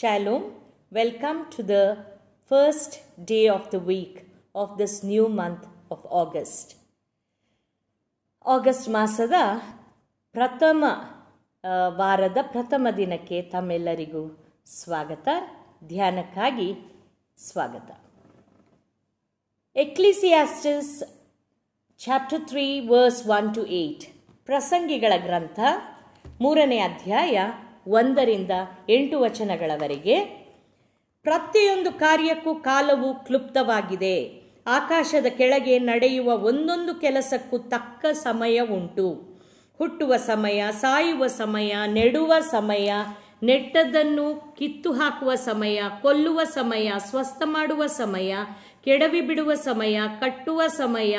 Shalom. Welcome to the first day of the week of this new month of August August ಮಾಸದ ಪ್ರಥಮ ವಾರದ ಪ್ರಥಮ ದಿನಕ್ಕೆ ತಮ್ಮೆಲ್ಲರಿಗೂ ಸ್ವಾಗತ ಧ್ಯಾನಕ್ಕಾಗಿ ಸ್ವಾಗತ Ecclesiastes chapter three verse one to eight ಪ್ರಸಂಗಿಗಳ ಗ್ರಂಥ ಮೂರನೇ ಅಧ್ಯಾಯ ಒಂದರಿಂದ ಎಂಟು ವಚನಗಳವರೆಗೆ ಪ್ರತಿಯೊಂದು ಕಾರ್ಯಕ್ಕೂ ಕಾಲವು ಕ್ಲುಪ್ತವಾಗಿದೆ ಆಕಾಶದ ಕೆಳಗೆ ನಡೆಯುವ ಒಂದೊಂದು ಕೆಲಸಕ್ಕೂ ತಕ್ಕ ಸಮಯ ಉಂಟು ಹುಟ್ಟುವ ಸಮಯ ಸಾಯುವ ಸಮಯ ನೆಡುವ ಸಮಯ ನೆಟ್ಟದನ್ನು ಕಿತ್ತು ಹಾಕುವ ಸಮಯ ಕೊಲ್ಲುವ ಸಮಯ ಸ್ವಸ್ಥ ಮಾಡುವ ಸಮಯ ಕೆಡವಿ ಬಿಡುವ ಸಮಯ ಕಟ್ಟುವ ಸಮಯ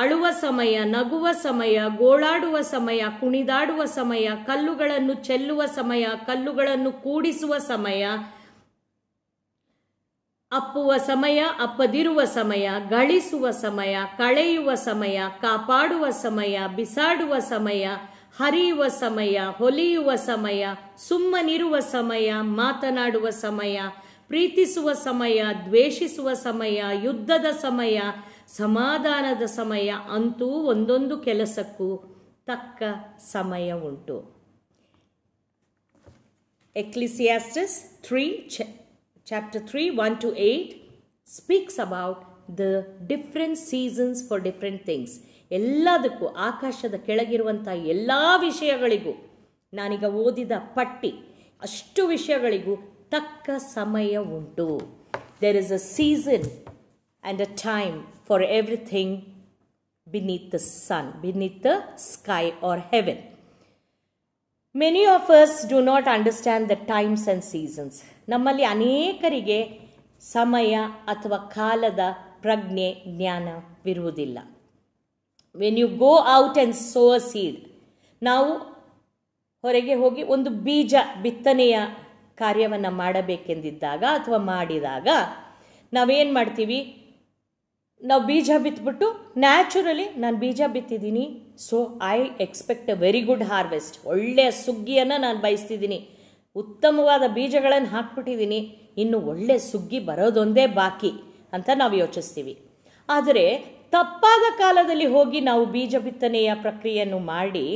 ಅಳುವ ಸಮಯ ನಗುವ ಸಮಯ ಗೋಳಾಡುವ ಸಮಯ ಕುಣಿದಾಡುವ ಸಮಯ ಕಲ್ಲುಗಳನ್ನು ಚೆಲ್ಲುವ ಸಮಯ ಕಲ್ಲುಗಳನ್ನು ಕೂಡಿಸುವ ಸಮಯ ಅಪ್ಪುವ ಸಮಯ ಅಪ್ಪದಿರುವ ಸಮಯ ಗಳಿಸುವ ಸಮಯ ಕಳೆಯುವ ಸಮಯ ಕಾಪಾಡುವ ಸಮಯ ಬಿಸಾಡುವ ಸಮಯ ಹರಿಯುವ ಸಮಯ ಹೊಲಿಯುವ ಸಮಯ ಸುಮ್ಮನಿರುವ ಸಮಯ ಮಾತನಾಡುವ ಸಮಯ ಪ್ರೀತಿಸುವ ಸಮಯ ದ್ವೇಷಿಸುವ ಸಮಯ ಯುದ್ಧದ ಸಮಯ ಸಮಾಧಾನದ ಸಮಯ ಅಂತೂ ಒಂದೊಂದು ಕೆಲಸಕ್ಕೂ ತಕ್ಕ ಸಮಯ ಉಂಟು Ecclesiastes three chapter three one to eight speaks about the different seasons for different things ಎಲ್ಲದಕ್ಕೂ ಆಕಾಶದ ಕೆಳಗಿರುವಂಥ ಎಲ್ಲ ವಿಷಯಗಳಿಗೂ ನಾನೀಗ ಓದಿದ ಪಟ್ಟಿ ಅಷ್ಟು ವಿಷಯಗಳಿಗೂ ತಕ್ಕ ಸಮಯ ಉಂಟು there is a season and a time for everything beneath the sun, beneath the sky or heaven. Many of us do not understand the times and seasons ನಮ್ಮಲ್ಲಿ ಅನೇಕರಿಗೆ ಸಮಯ ಅಥವಾ ಕಾಲದ ಪ್ರಜ್ಞೆ ಜ್ಞಾನವಿರುವುದಿಲ್ಲ when you go out and sow a seed ನಾವು ಹೊರಗೆ ಹೋಗಿ ಒಂದು ಬೀಜ ಬಿತ್ತನೆಯ ಕಾರ್ಯವನ್ನು ಮಾಡಬೇಕೆಂದಿದ್ದಾಗ ಅಥವಾ ಮಾಡಿದಾಗ ನಾವೇನು ಮಾಡ್ತೀವಿ ನಾವು ಬೀಜ ಬಿತ್ಬಿಟ್ಟು ನ್ಯಾಚುರಲಿ ನಾನು ಬೀಜ ಬಿತ್ತಿದ್ದೀನಿ so I expect a very good harvest ಒಳ್ಳೆಯ ಸುಗ್ಗಿಯನ್ನು ನಾನು ಬಯಸ್ತಿದ್ದೀನಿ ಉತ್ತಮವಾದ ಬೀಜಗಳನ್ನು ಹಾಕ್ಬಿಟ್ಟಿದ್ದೀನಿ ಇನ್ನು ಒಳ್ಳೆ ಸುಗ್ಗಿ ಬರೋದೊಂದೇ ಬಾಕಿ ಅಂತ ನಾವು ಯೋಚಿಸ್ತೀವಿ ಆದರೆ ತಪ್ಪಾದ ಕಾಲದಲ್ಲಿ ಹೋಗಿ ನಾವು ಬೀಜ ಬಿತ್ತನೆಯ ಪ್ರಕ್ರಿಯೆಯನ್ನು ಮಾಡಿ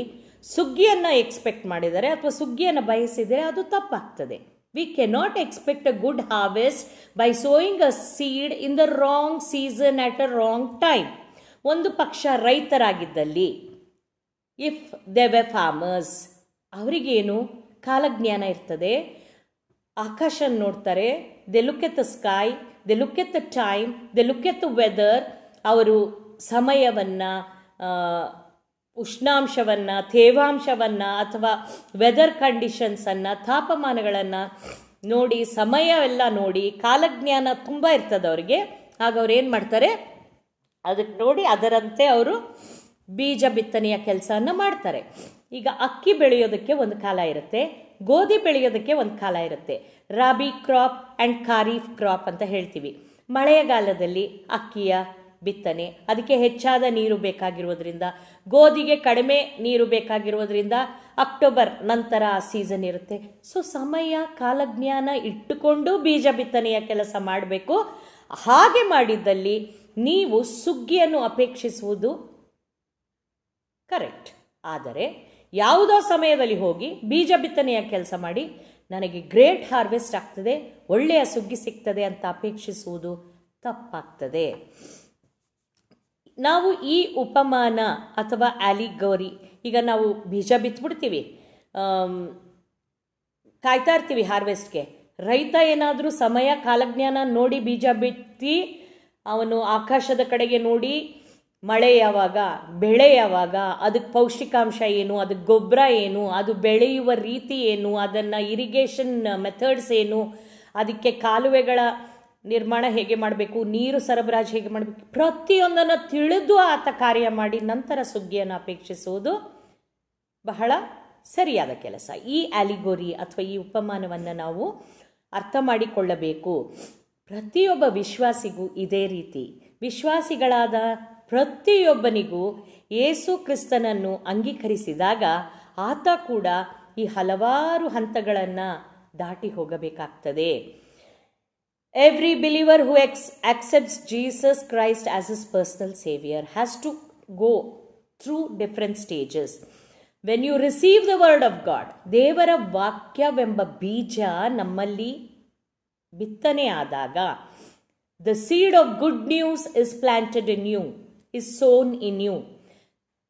ಸುಗ್ಗಿಯನ್ನು ಎಕ್ಸ್ಪೆಕ್ಟ್ ಮಾಡಿದರೆ ಅಥವಾ ಸುಗ್ಗಿಯನ್ನು ಬಯಸಿದರೆ ಅದು ತಪ್ಪಾಗ್ತದೆ We cannot expect a good harvest by sowing a seed in the wrong season at a wrong time. ಒಂದು ಪಕ್ಷ ರೈತರಾಗಿದ್ದಲ್ಲಿ ಇಫ್ ದೆ ವೆ ಫಾರ್ಮರ್ಸ್ ಅವರಿಗೇನು ಕಾಲಜ್ಞಾನ ಇರ್ತದೆ ಆಕಾಶ ನೋಡ್ತಾರೆ they look at the sky they look at the time they look at the weather ಅವರು ಸಮಯವನ್ನು ಉಷ್ಣಾಂಶವನ್ನು ತೇವಾಂಶವನ್ನು ಅಥವಾ ವೆದರ್ ಕಂಡೀಷನ್ಸನ್ನು ತಾಪಮಾನಗಳನ್ನು ನೋಡಿ ಸಮಯವೆಲ್ಲ ನೋಡಿ ಕಾಲಜ್ಞಾನ ತುಂಬ ಇರ್ತದೆ ಅವರಿಗೆ ಆಗ ಅವ್ರು ಏನು ಮಾಡ್ತಾರೆ ಅದಕ್ಕೆ ನೋಡಿ ಅದರಂತೆ ಅವರು ಬೀಜ ಬಿತ್ತನೆಯ ಕೆಲಸವನ್ನು ಮಾಡ್ತಾರೆ ಈಗ ಅಕ್ಕಿ ಬೆಳೆಯೋದಕ್ಕೆ ಒಂದು ಕಾಲ ಇರುತ್ತೆ ಗೋಧಿ ಬೆಳೆಯೋದಕ್ಕೆ ಒಂದು ಕಾಲ ಇರುತ್ತೆ rabi crop and kharif crop ಅಂತ ಹೇಳ್ತೀವಿ ಮಳೆಗಾಲದಲ್ಲಿ ಅಕ್ಕಿಯ ಬಿತ್ತನೆ ಅದಕ್ಕೆ ಹೆಚ್ಚಾದ ನೀರು ಬೇಕಾಗಿರುವುದರಿಂದ ಗೋಧಿಗೆ ಕಡಿಮೆ ನೀರು ಬೇಕಾಗಿರುವುದರಿಂದ ಅಕ್ಟೋಬರ್ ನಂತರ ಆ ಸೀಸನ್ ಇರುತ್ತೆ ಸೊ ಸಮಯ ಕಾಲಜ್ಞಾನ ಇಟ್ಟುಕೊಂಡು ಬೀಜ ಬಿತ್ತನೆಯ ಕೆಲಸ ಮಾಡಬೇಕು ಹಾಗೆ ಮಾಡಿದ್ದಲ್ಲಿ ನೀವು ಸುಗ್ಗಿಯನ್ನು ಅಪೇಕ್ಷಿಸುವುದು ಕರೆಕ್ಟ್ ಆದರೆ ಯಾವುದೋ ಸಮಯದಲ್ಲಿ ಹೋಗಿ ಬೀಜ ಬಿತ್ತನೆಯ ಕೆಲಸ ಮಾಡಿ ನನಗೆ ಗ್ರೇಟ್ ಹಾರ್ವೆಸ್ಟ್ ಆಗ್ತದೆ ಒಳ್ಳೆಯ ಸುಗ್ಗಿ ಸಿಗ್ತದೆ ಅಂತ ಅಪೇಕ್ಷಿಸುವುದು ತಪ್ಪಾಗ್ತದೆ ನಾವು ಈ ಉಪಮಾನ ಅಥವಾ ಆಲಿಗೌರಿ ಈಗ ನಾವು ಬೀಜ ಬಿತ್ಬಿಡ್ತೀವಿ ಕಾಯ್ತಾ ಇರ್ತೀವಿ ಹಾರ್ವೆಸ್ಟ್ಗೆ ರೈತ ಏನಾದರೂ ಸಮಯ ಕಾಲಜ್ಞಾನ ನೋಡಿ ಬೀಜ ಬಿತ್ತಿ ಅವನು ಆಕಾಶದ ಕಡೆಗೆ ನೋಡಿ ಮಳೆ ಯಾವಾಗ ಬೆಳೆ ಯಾವಾಗ ಅದಕ್ಕೆ ಪೌಷ್ಟಿಕಾಂಶ ಏನು ಅದಕ್ಕೆ ಗೊಬ್ಬರ ಏನು ಅದು ಬೆಳೆಯುವ ರೀತಿ ಏನು ಅದನ್ನು ಇರಿಗೇಷನ್ ಮೆಥಡ್ಸ್ ಏನು ಅದಕ್ಕೆ ಕಾಲುವೆಗಳ ನಿರ್ಮಾಣ ಹೇಗೆ ಮಾಡಬೇಕು ನೀರು ಸರಬರಾಜು ಹೇಗೆ ಮಾಡಬೇಕು ಪ್ರತಿಯೊಂದನ್ನು ತಿಳಿದು ಆತ ಕಾರ್ಯ ಮಾಡಿ ನಂತರ ಸುಗ್ಗಿಯನ್ನು ಅಪೇಕ್ಷಿಸುವುದು ಬಹಳ ಸರಿಯಾದ ಕೆಲಸ ಈ ಆಲಿಗೋರಿ ಅಥವಾ ಈ ಉಪಮಾನವನ್ನು ನಾವು ಅರ್ಥ ಮಾಡಿಕೊಳ್ಳಬೇಕು ಪ್ರತಿಯೊಬ್ಬ ವಿಶ್ವಾಸಿಗೂ ಇದೇ ರೀತಿ ವಿಶ್ವಾಸಿಗಳಾದ ಪ್ರತಿಯೊಬ್ಬನಿಗೂ ಯೇಸು ಕ್ರಿಸ್ತನನ್ನು ಅಂಗೀಕರಿಸಿದಾಗ ಆತ ಕೂಡ ಈ ಹಲವಾರು ಹಂತಗಳನ್ನು ದಾಟಿ ಹೋಗಬೇಕಾಗ್ತದೆ Every believer who accepts Jesus Christ as his personal Savior has to go through different stages. When you receive the Word of God, Devara Vakya Vemba Bija Namali Bittane Adaga, the seed of good news is planted in you, is sown in you.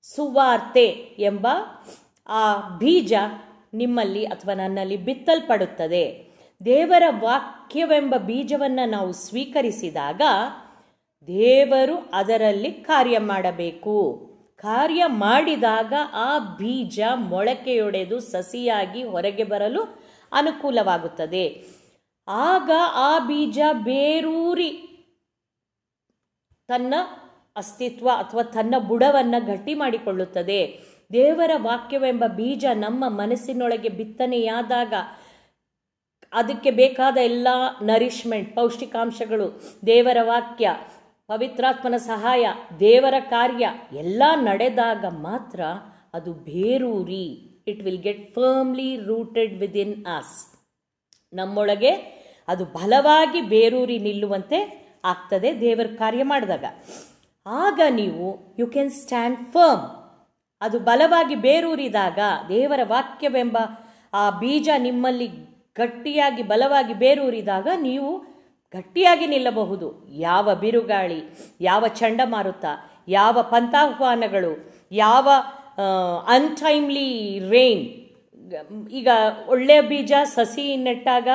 Suvarthe Yemba A Bija Nimali Atvananali Bittal Paduttade. ದೇವರ ವಾಕ್ಯವೆಂಬ ಬೀಜವನ್ನು ನಾವು ಸ್ವೀಕರಿಸಿದಾಗ ದೇವರು ಅದರಲ್ಲಿ ಕಾರ್ಯ ಮಾಡಬೇಕು ಕಾರ್ಯ ಮಾಡಿದಾಗ ಆ ಬೀಜ ಮೊಳಕೆಯೊಡೆದು ಸಸಿಯಾಗಿ ಹೊರಗೆ ಬರಲು ಅನುಕೂಲವಾಗುತ್ತದೆ ಆಗ ಆ ಬೀಜ ಬೇರೂರಿ ತನ್ನ ಅಸ್ತಿತ್ವ ಅಥವಾ ತನ್ನ ಬುಡವನ್ನು ಗಟ್ಟಿ ಮಾಡಿಕೊಳ್ಳುತ್ತದೆ ದೇವರ ವಾಕ್ಯವೆಂಬ ಬೀಜ ನಮ್ಮ ಮನಸ್ಸಿನೊಳಗೆ ಬಿತ್ತನೆಯಾದಾಗ ಅದಕ್ಕೆ ಬೇಕಾದ ಎಲ್ಲ ನರಿಷ್ಮೆಂಟ್ ಪೌಷ್ಟಿಕಾಂಶಗಳು ದೇವರ ವಾಕ್ಯ ಪವಿತ್ರಾತ್ಮನ ಸಹಾಯ ದೇವರ ಕಾರ್ಯ ಎಲ್ಲ ನಡೆದಾಗ ಮಾತ್ರ ಅದು ಬೇರೂರಿ it will get firmly rooted within us ನಮ್ಮೊಳಗೆ ಅದು ಬಲವಾಗಿ ಬೇರೂರಿ ನಿಲ್ಲುವಂತೆ ಆಗ್ತದೆ ದೇವರ ಕಾರ್ಯ ಮಾಡಿದಾಗ ಆಗ ನೀವು ಯು ಕ್ಯಾನ್ ಸ್ಟ್ಯಾಂಡ್ ಫರ್ಮ್ ಅದು ಬಲವಾಗಿ ಬೇರೂರಿದಾಗ ದೇವರ ವಾಕ್ಯವೆಂಬ ಆ ಬೀಜ ನಿಮ್ಮಲ್ಲಿ ಗಟ್ಟಿಯಾಗಿ ಬಲವಾಗಿ ಬೇರೂರಿದಾಗ ನೀವು ಗಟ್ಟಿಯಾಗಿ ನಿಲ್ಲಬಹುದು ಯಾವ ಬಿರುಗಾಳಿ ಯಾವ ಚಂಡಮಾರುತ ಯಾವ ಪಂಥಾಹ್ವಾನಗಳು ಯಾವ ಅನ್ಟೈಮ್ಲಿ ರೇನ್ ಈಗ ಒಳ್ಳೆಯ ಬೀಜ ಸಸಿ ನೆಟ್ಟಾಗ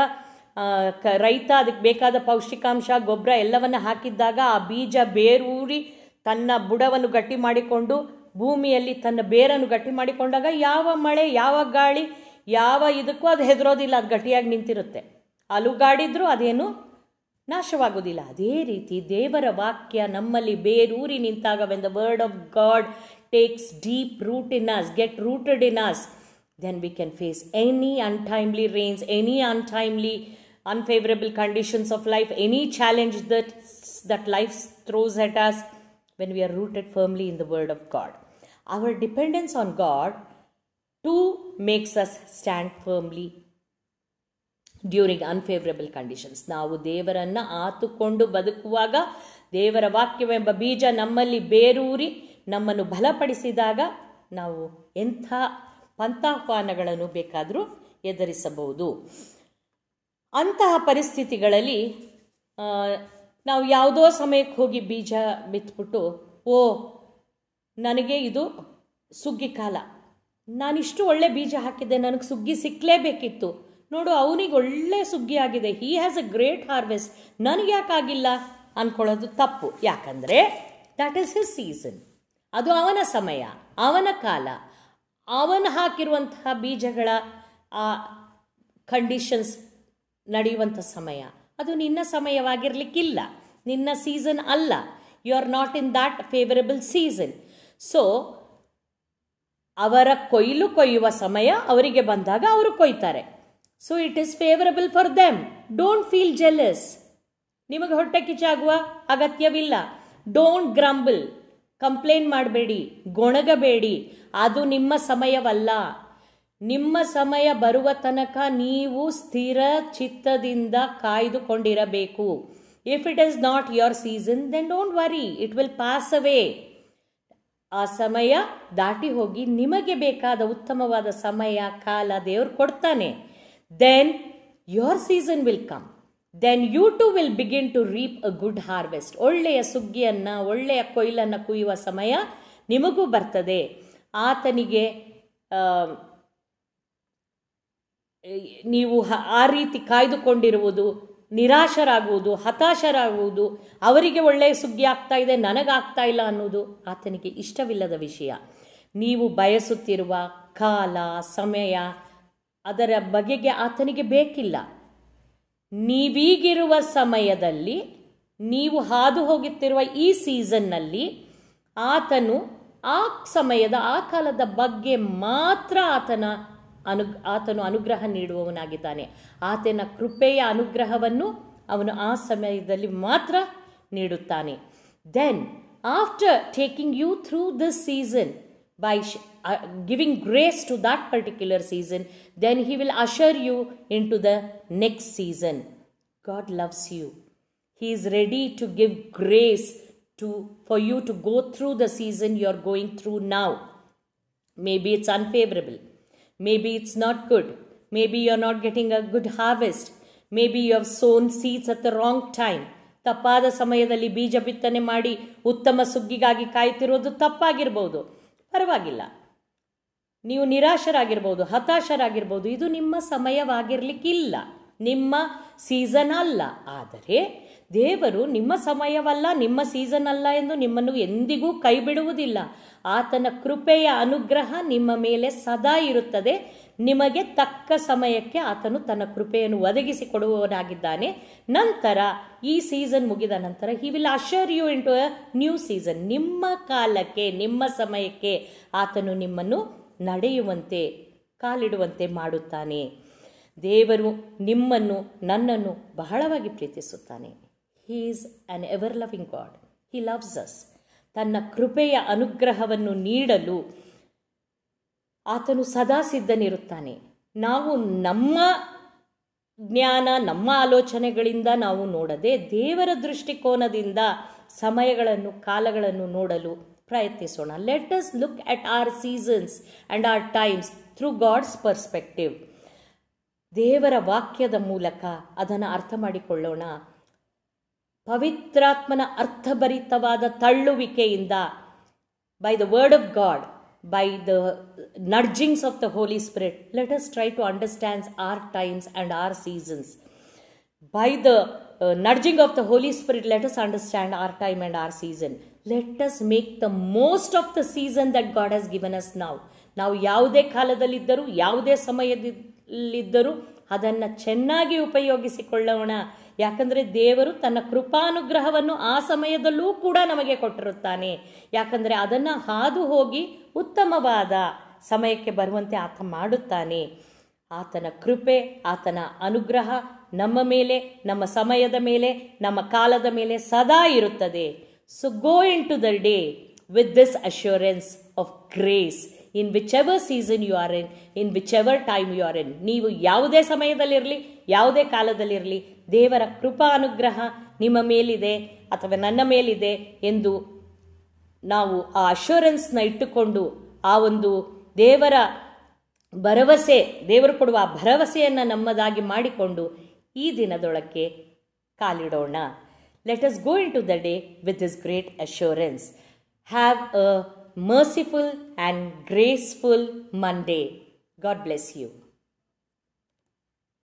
ಕ ರೈತ ಅದಕ್ಕೆ ಬೇಕಾದ ಪೌಷ್ಟಿಕಾಂಶ ಗೊಬ್ಬರ ಎಲ್ಲವನ್ನು ಹಾಕಿದ್ದಾಗ ಆ ಬೀಜ ಬೇರೂರಿ ತನ್ನ ಬುಡವನ್ನು ಗಟ್ಟಿ ಮಾಡಿಕೊಂಡು ಭೂಮಿಯಲ್ಲಿ ತನ್ನ ಬೇರನ್ನು ಗಟ್ಟಿ ಮಾಡಿಕೊಂಡಾಗ ಯಾವ ಮಳೆ ಯಾವ ಗಾಳಿ ಯಾವ ಇದಕ್ಕೂ ಅದು ಹೆದರೋದಿಲ್ಲ ಅದು ಗಟ್ಟಿಯಾಗಿ ನಿಂತಿರುತ್ತೆ ಅಲುಗಾಡಿದ್ರೂ ಅದೇನು ನಾಶವಾಗೋದಿಲ್ಲ ಅದೇ ರೀತಿ ದೇವರ ವಾಕ್ಯ ನಮ್ಮಲ್ಲಿ ಬೇರೂರಿ ನಿಂತಾಗ when the word of God takes deep root in us get rooted in us then we can face any untimely rains any untimely unfavourable conditions of life any challenge that that life throws at us when we are rooted firmly in the word of God our dependence on God to makes us stand firmly during unfavourable conditions ನಾವು ದೇವರನ್ನು ಆತುಕೊಂಡು ಬದುಕುವಾಗ ದೇವರ ವಾಕ್ಯವೆಂಬ ಬೀಜ ನಮ್ಮಲ್ಲಿ ಬೇರೂರಿ ನಮ್ಮನ್ನು ಬಲಪಡಿಸಿದಾಗ ನಾವು ಎಂಥ ಪಂಥಾಹ್ವಾನಗಳನ್ನು ಬೇಕಾದರೂ ಎದುರಿಸಬಹುದು ಅಂತಹ ಪರಿಸ್ಥಿತಿಗಳಲ್ಲಿ ನಾವು ಯಾವುದೋ ಸಮಯಕ್ಕೆ ಹೋಗಿ ಬೀಜ ಬಿತ್ಬಿಟ್ಟು ಓ ನನಗೆ ಇದು ಸುಗ್ಗಿ ಕಾಲ ನಾನಿಷ್ಟು ಒಳ್ಳೆ ಬೀಜ ಹಾಕಿದ್ದೆ ನನಗೆ ಸುಗ್ಗಿ ಸಿಕ್ಕಲೇಬೇಕಿತ್ತು ನೋಡು ಅವನಿಗೆ ಒಳ್ಳೆ ಸುಗ್ಗಿ ಆಗಿದೆ he has a great harvest ನನಗೆ ಯಾಕಾಗಿಲ್ಲ ಅಂದ್ಕೊಳ್ಳೋದು ತಪ್ಪು ಯಾಕಂದರೆ ದ್ಯಾಟ್ ಈಸ್ ಹಿಸ್ ಸೀಸನ್ ಅದು ಅವನ ಸಮಯ ಅವನ ಕಾಲ ಅವನು ಹಾಕಿರುವಂತಹ ಬೀಜಗಳ ಆ ಕಂಡೀಷನ್ಸ್ ನಡೆಯುವಂಥ ಸಮಯ ಅದು ನಿನ್ನ ಸಮಯವಾಗಿರಲಿಕ್ಕಿಲ್ಲ ನಿನ್ನ ಸೀಸನ್ ಅಲ್ಲ you are not in that favourable season so ಅವರ ಕೊಯ್ಲು ಕೊಯ್ಯುವ ಸಮಯ ಅವರಿಗೆ ಬಂದಾಗ ಅವರು ಕೊಯ್ತಾರೆ so it is favourable for them don't feel jealous ನಿಮಗೆ ಹೊಟ್ಟೆ ಕಿಚ್ಚಾಗುವ ಅಗತ್ಯವಿಲ್ಲ ಡೋಂಟ್ ಗ್ರಂಬಲ್ ಕಂಪ್ಲೇಂಟ್ ಮಾಡಬೇಡಿ ಗೊಣಗಬೇಡಿ ಅದು ನಿಮ್ಮ ಸಮಯವಲ್ಲ ನಿಮ್ಮ ಸಮಯ ಬರುವ ತನಕ ನೀವು ಸ್ಥಿರ ಚಿತ್ತದಿಂದ ಕಾಯ್ದುಕೊಂಡಿರಬೇಕು if it is not your season then don't worry it will pass away ಆ ಸಮಯ ದಾಟಿ ಹೋಗಿ ನಿಮಗೆ ಬೇಕಾದ ಉತ್ತಮವಾದ ಸಮಯ ಕಾಲ ದೇವ್ರು ಕೊಡ್ತಾನೆ then your season will come then you too will begin to reap a good harvest ಒಳ್ಳೆಯ ಸುಗ್ಗಿಯನ್ನು ಒಳ್ಳೆಯ ಕೊಯ್ಲನ್ನು ಕುಯ್ಯುವ ಸಮಯ ನಿಮಗೂ ಬರ್ತದೆ ಆತನಿಗೆ ನೀವು ಆ ರೀತಿ ಕಾಯ್ದುಕೊಂಡಿರುವುದು ನಿರಾಶರಾಗುವುದು ಹತಾಶರಾಗುವುದು ಅವರಿಗೆ ಒಳ್ಳೆಯ ಸುಗ್ಗಿ ಆಗ್ತಾ ಇದೆ ನನಗಾಗ್ತಾ ಇಲ್ಲ ಅನ್ನೋದು ಆತನಿಗೆ ಇಷ್ಟವಿಲ್ಲದ ವಿಷಯ ನೀವು ಬಯಸುತ್ತಿರುವ ಕಾಲ ಸಮಯ ಅದರ ಬಗೆಗೆ ಆತನಿಗೆ ಬೇಕಿಲ್ಲ ನೀವೀಗಿರುವ ಸಮಯದಲ್ಲಿ ನೀವು ಹಾದು ಹೋಗುತ್ತಿರುವ ಈ ಸೀಸನ್ನಲ್ಲಿ ಆತನು ಆ ಸಮಯದ ಆ ಕಾಲದ ಬಗ್ಗೆ ಮಾತ್ರ ಆತನ ಅನು ಆತನು ಅನುಗ್ರಹ ನೀಡುವವನಾಗಿದ್ದಾನೆ ಆತನ ಕೃಪೆಯ ಅನುಗ್ರಹವನ್ನು ಅವನು ಆ ಸಮಯದಲ್ಲಿ ಮಾತ್ರ ನೀಡುತ್ತಾನೆ then after taking you through season by giving grace to that particular season then he will usher you into the next season God loves you he is ready to give grace to for you to go through the season you are going through now maybe it's unfavourable Maybe it's not good. Maybe you're not getting a good harvest. Maybe you have sown ಸೀಸ್ at the wrong time ತಪ್ಪಾದ ಸಮಯದಲ್ಲಿ ಬೀಜ ಬಿತ್ತನೆ ಮಾಡಿ ಉತ್ತಮ ಸುಗ್ಗಿಗಾಗಿ ಕಾಯ್ತಿರೋದು ತಪ್ಪಾಗಿರ್ಬೋದು ಪರವಾಗಿಲ್ಲ ನೀವು ನಿರಾಶರಾಗಿರ್ಬೋದು ಹತಾಶರಾಗಿರ್ಬೋದು ಇದು ನಿಮ್ಮ ಸಮಯವಾಗಿರಲಿಕ್ಕಿಲ್ಲ ನಿಮ್ಮ ಸೀಸನ್ ಅಲ್ಲ ಆದರೆ ದೇವರು ನಿಮ್ಮ ಸಮಯವಲ್ಲ ನಿಮ್ಮ ಸೀಸನ್ ಅಲ್ಲ ಎಂದು ನಿಮ್ಮನ್ನು ಎಂದಿಗೂ ಕೈ ಬಿಡುವುದಿಲ್ಲ ಆತನ ಕೃಪೆಯ ಅನುಗ್ರಹ ನಿಮ್ಮ ಮೇಲೆ ಸದಾ ಇರುತ್ತದೆ ನಿಮಗೆ ತಕ್ಕ ಸಮಯಕ್ಕೆ ಆತನು ತನ್ನ ಕೃಪೆಯನ್ನು ಒದಗಿಸಿ ನಂತರ ಈ ಸೀಸನ್ ಮುಗಿದ ನಂತರ he will assure you into a new season ನಿಮ್ಮ ಕಾಲಕ್ಕೆ ನಿಮ್ಮ ಸಮಯಕ್ಕೆ ಆತನು ನಿಮ್ಮನ್ನು ನಡೆಯುವಂತೆ ಕಾಲಿಡುವಂತೆ ಮಾಡುತ್ತಾನೆ ದೇವರು ನಿಮ್ಮನ್ನು ನನ್ನನ್ನು ಬಹಳವಾಗಿ ಪ್ರೀತಿಸುತ್ತಾನೆ he is an ever loving God he loves us ತನ್ನ ಕೃಪೆಯ ಅನುಗ್ರಹವನ್ನು ನೀಡಲು ಆತನು ಸದಾ ಸಿದ್ಧನಿರುತ್ತಾನೆ ನಾವು ನಮ್ಮ ಜ್ಞಾನ ನಮ್ಮ ಆಲೋಚನೆಗಳಿಂದ ನಾವು ನೋಡದೆ ದೇವರ ದೃಷ್ಟಿಕೋನದಿಂದ ಸಮಯಗಳನ್ನು ಕಾಲಗಳನ್ನು ನೋಡಲು ಪ್ರಯತ್ನಿಸೋಣ let us look at our seasons and our times through God's perspective ದೇವರ ವಾಕ್ಯದ ಮೂಲಕ ಅದನ್ನು ಅರ್ಥ ಮಾಡಿಕೊಳ್ಳೋಣ ಪವಿತ್ರಾತ್ಮನ ಅರ್ಥಭರಿತವಾದ ತಳ್ಳುವಿಕೆಯಿಂದ by the word of God by the nudgings of the Holy Spirit us try to understands our times and our seasons by the nudging of the Holy Spirit let us understand our time and our season let us make the most of the season that god has given us ನಾವು ನಾವು ಯಾವುದೇ ಕಾಲದಲ್ಲಿದ್ದರೂ ಯಾವುದೇ ಸಮಯದಲ್ಲಿದ್ದರೂ ಅದನ್ನು ಚೆನ್ನಾಗಿ ಉಪಯೋಗಿಸಿಕೊಳ್ಳೋಣ ಯಾಕಂದರೆ ದೇವರು ತನ್ನ ಕೃಪಾನುಗ್ರಹವನ್ನು ಆ ಸಮಯದಲ್ಲೂ ಕೂಡ ನಮಗೆ ಕೊಟ್ಟಿರುತ್ತಾನೆ ಯಾಕಂದರೆ ಅದನ್ನು ಹಾದು ಹೋಗಿ ಉತ್ತಮವಾದ ಸಮಯಕ್ಕೆ ಬರುವಂತೆ ಆತ ಮಾಡುತ್ತಾನೆ ಆತನ ಕೃಪೆ ಆತನ ಅನುಗ್ರಹ ನಮ್ಮ ಮೇಲೆ ನಮ್ಮ ಸಮಯದ ಮೇಲೆ ನಮ್ಮ ಕಾಲದ ಮೇಲೆ ಸದಾ ಇರುತ್ತದೆ so go into the day with this assurance of grace in whichever season you are in in whichever time you are in ನೀವು ಯಾವುದೇ ಸಮಯದಲ್ಲಿರಲಿ ಯಾವುದೇ ಕಾಲದಲ್ಲಿರಲಿ ದೇವರ ಕೃಪಾ ಅನುಗ್ರಹ ನಿಮ್ಮ ಮೇಲಿದೆ ಅಥವಾ ನನ್ನ ಮೇಲಿದೆ ಎಂದು ನಾವು ಆ ಅಶ್ಯೂರೆನ್ಸ್ನ ಇಟ್ಟುಕೊಂಡು ಆ ಒಂದು ದೇವರ ಭರವಸೆ ದೇವರು ಕೊಡುವ ಆ ಭರವಸೆಯನ್ನು ನಮ್ಮದಾಗಿ ಮಾಡಿಕೊಂಡು ಈ ದಿನದೊಳಕ್ಕೆ ಕಾಲಿಡೋಣ let us go into the day with this great assurance have a merciful and graceful Monday. God bless you.